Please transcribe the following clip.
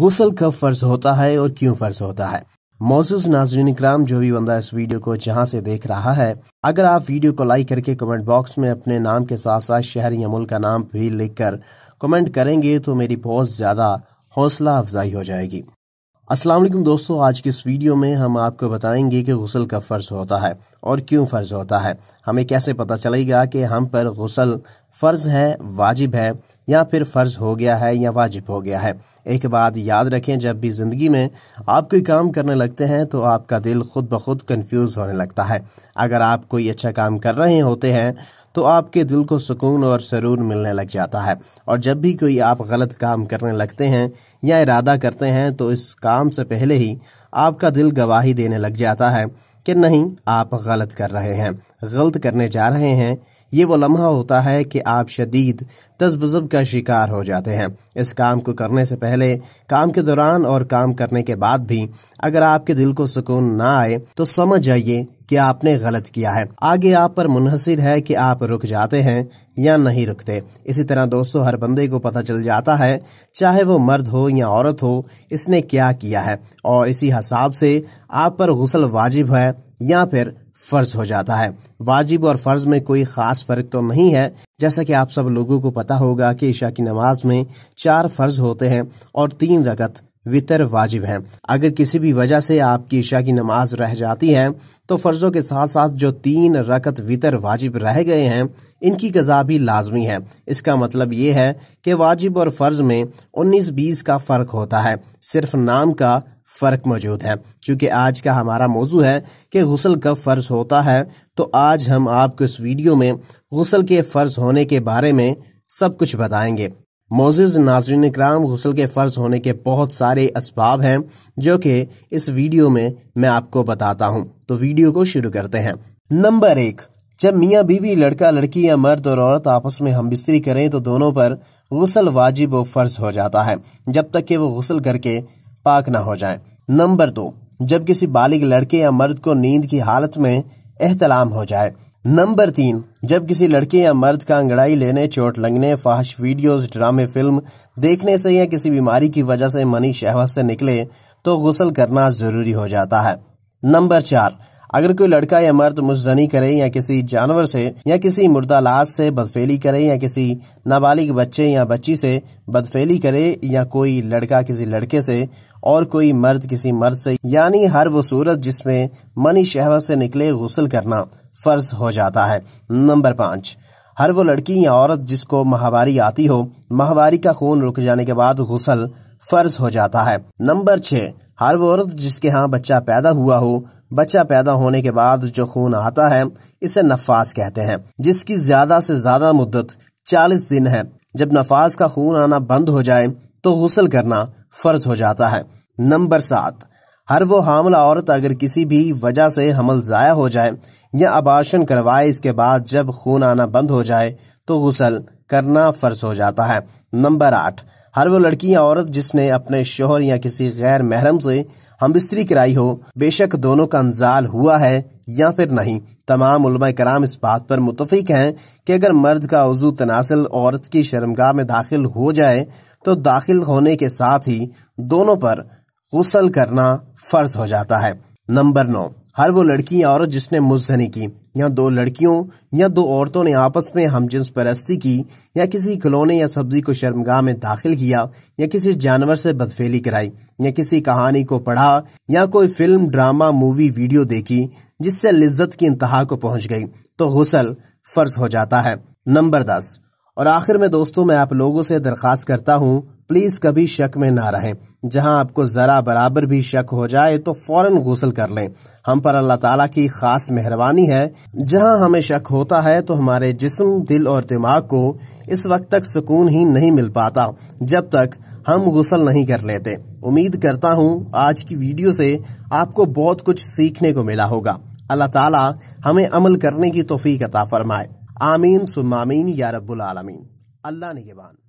गसल कब फ़र्ज होता है और क्यों फ़र्ज होता है मोजुज नाजरीन इक्राम जो भी बंदा इस वीडियो को जहां से देख रहा है अगर आप वीडियो को लाइक करके कमेंट बॉक्स में अपने नाम के साथ साथ शहर या मुल्क का नाम भी लिखकर कमेंट करेंगे तो मेरी बहुत ज़्यादा हौसला अफजाई हो जाएगी असलम दोस्तों आज की इस वीडियो में हम आपको बताएंगे कि गसल कब फ़र्ज़ होता है और क्यों फ़र्ज़ होता है हमें कैसे पता चलेगा कि हम पर गसल फ़र्ज़ है वाजिब है या फिर फ़र्ज हो गया है या वाजिब हो गया है एक बात याद रखें जब भी ज़िंदगी में आप कोई काम करने लगते हैं तो आपका दिल खुद ब खुद कन्फ्यूज़ होने लगता है अगर आप कोई अच्छा काम कर रहे होते हैं तो आपके दिल को सुकून और सरूर मिलने लग जाता है और जब भी कोई आप गलत काम करने लगते हैं या इरादा करते हैं तो इस काम से पहले ही आपका दिल गवाही देने लग जाता है कि नहीं आप गलत कर रहे हैं गलत करने जा रहे हैं ये वो लम्हा होता है कि आप शदीद तजबजब का शिकार हो जाते हैं इस काम को करने से पहले काम के दौरान और काम करने के बाद भी अगर आपके दिल को सुकून ना आए तो समझ जाइए कि आपने गलत किया है आगे आप पर मुनहसर है कि आप रुक जाते हैं या नहीं रुकते इसी तरह दोस्तों हर बंदे को पता चल जाता है चाहे वो मर्द हो या औरत हो इसने क्या किया है और इसी हिसाब से आप पर गसल वाजिब है या फिर फ़र्ज़ हो जाता है वाजिब और फ़र्ज़ में कोई ख़ास फ़र्क तो नहीं है जैसा कि आप सब लोगों को पता होगा कि ईशा की नमाज में चार फर्ज होते हैं और तीन रकत वितर वाजिब हैं अगर किसी भी वजह से आपकी ईशा की नमाज रह जाती है तो फ़र्ज़ों के साथ साथ जो तीन रकत वितर वाजिब रह गए हैं इनकी गजा भी लाजमी है इसका मतलब ये है कि वाजिब और फ़र्ज़ में 19-20 का फ़र्क होता है सिर्फ नाम का फ़र्क मौजूद है क्योंकि आज का हमारा मौजू है कि गसल कब फ़र्ज होता है तो आज हम आपको इस वीडियो में गसल के फ़र्ज होने के बारे में सब कुछ बताएंगे मोजिज नाजरन कराम गसल के फ़र्ज होने के बहुत सारे इसबाब हैं जो कि इस वीडियो में मैं आपको बताता हूँ तो वीडियो को शुरू करते हैं नंबर एक जब मियाँ बीवी लड़का लड़की या मर्द और औरत आपस में हम बिस्तरी करें तो दोनों पर गसल वाजिब व फ़र्ज हो जाता है जब तक कि वो गसल करके पाक ना हो जाएं। नंबर दो जब किसी बालिग लड़के या मर्द को नींद की हालत में एहतलाम हो जाए नंबर तीन जब किसी लड़के या मर्द का अंगड़ाई लेने चोट लगने फाहश वीडियोस ड्रामे फिल्म देखने से या किसी बीमारी की वजह से मनी शहवत से निकले तो गसल करना ज़रूरी हो जाता है नंबर चार अगर कोई लड़का या मर्द मुजनी करे या किसी जानवर से या किसी मुर्दा लाश से बदफेली करे या किसी नाबालिग बच्चे या बच्ची से बदफेली करे या कोई लड़का किसी लड़के से और कोई मर्द किसी मर्द से यानी हर वो सूरत जिसमें मनी शहवत से निकले गसल करना फ़र्ज हो जाता है नंबर पाँच हर वो लड़की या औरत जिसको माहवारी आती हो माहवारी का खून रुक जाने के बाद गसल फ़र्ज हो जाता है नंबर छः हर वो औरत जिसके यहाँ बच्चा पैदा हुआ हो बच्चा पैदा होने के बाद जो खून आता है इसे नफाज कहते हैं जिसकी ज़्यादा से ज़्यादा मुद्दत चालीस दिन है जब नफाज का खून आना बंद हो जाए तो गसल करना फ़र्ज हो जाता है नंबर सात हर वो हामला औरत अगर किसी भी वजह से हमल ज़ाया हो जाए या अबाशन करवाए इसके बाद जब खून आना बंद हो जाए तो गसल करना फ़र्ज हो जाता है नंबर आठ हर वो लड़की या औरत जिसने अपने शोहर या किसी गैर महरम से हम बिस्तरी कराई हो बेशक दोनों का अंजाल हुआ है या फिर नहीं तमाम कराम इस बात पर मुतफिक हैं कि अगर मर्द का वजू तनासिल औरत की शर्मगा में दाखिल हो जाए तो दाखिल होने के साथ ही दोनों पर गसल करना फ़र्ज हो जाता है नंबर नौ हर वो लड़की या औरत जिसने मुजहनी की या दो लड़कियों या दो औरतों ने आपस में हम जिन्स परस्ती की या किसी खिलौने या सब्जी को शर्मगाह में दाखिल किया या किसी जानवर से बदफेली कराई या किसी कहानी को पढ़ा या कोई फिल्म ड्रामा मूवी वीडियो देखी जिससे लिज्जत की इंतहा को पहुंच गई तो गसल फर्ज हो जाता है नंबर दस और आखिर में दोस्तों मैं आप लोगों से दरख्वास्त करता हूँ प्लीज़ कभी शक में ना रहें जहां आपको ज़रा बराबर भी शक हो जाए तो फौरन गसल कर लें हम पर अल्लाह ताला की ख़ास मेहरबानी है जहां हमें शक होता है तो हमारे जिस्म दिल और दिमाग को इस वक्त तक सुकून ही नहीं मिल पाता जब तक हम गुसल नहीं कर लेते उम्मीद करता हूँ आज की वीडियो से आपको बहुत कुछ सीखने को मिला होगा अल्लाह ताला हमें अमल करने की तोफ़ी अता फरमाए आमीन सुमामीन या रब्बुल आलमीन अल्लाह निगेबान